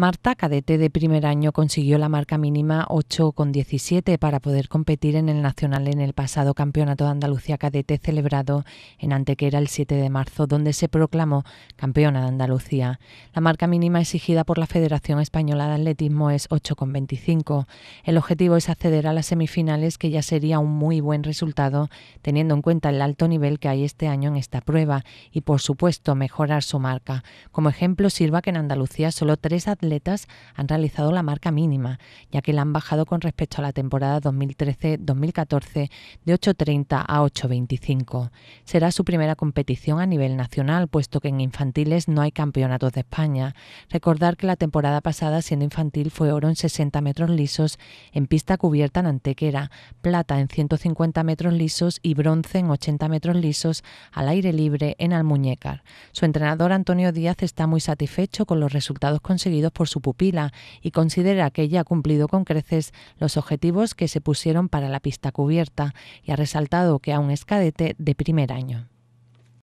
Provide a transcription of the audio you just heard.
Marta, cadete de primer año, consiguió la marca mínima 8,17 para poder competir en el Nacional en el pasado Campeonato de Andalucía Cadete celebrado en Antequera el 7 de marzo, donde se proclamó campeona de Andalucía. La marca mínima exigida por la Federación Española de Atletismo es 8,25. El objetivo es acceder a las semifinales, que ya sería un muy buen resultado, teniendo en cuenta el alto nivel que hay este año en esta prueba y, por supuesto, mejorar su marca. Como ejemplo, sirva que en Andalucía solo tres atletas han realizado la marca mínima, ya que la han bajado con respecto a la temporada 2013-2014 de 8.30 a 8.25. Será su primera competición a nivel nacional, puesto que en infantiles no hay campeonatos de España. Recordar que la temporada pasada, siendo infantil, fue oro en 60 metros lisos en pista cubierta en Antequera, plata en 150 metros lisos y bronce en 80 metros lisos al aire libre en Almuñécar. Su entrenador Antonio Díaz está muy satisfecho con los resultados conseguidos por su pupila y considera que ella ha cumplido con creces los objetivos que se pusieron para la pista cubierta y ha resaltado que aún es cadete de primer año.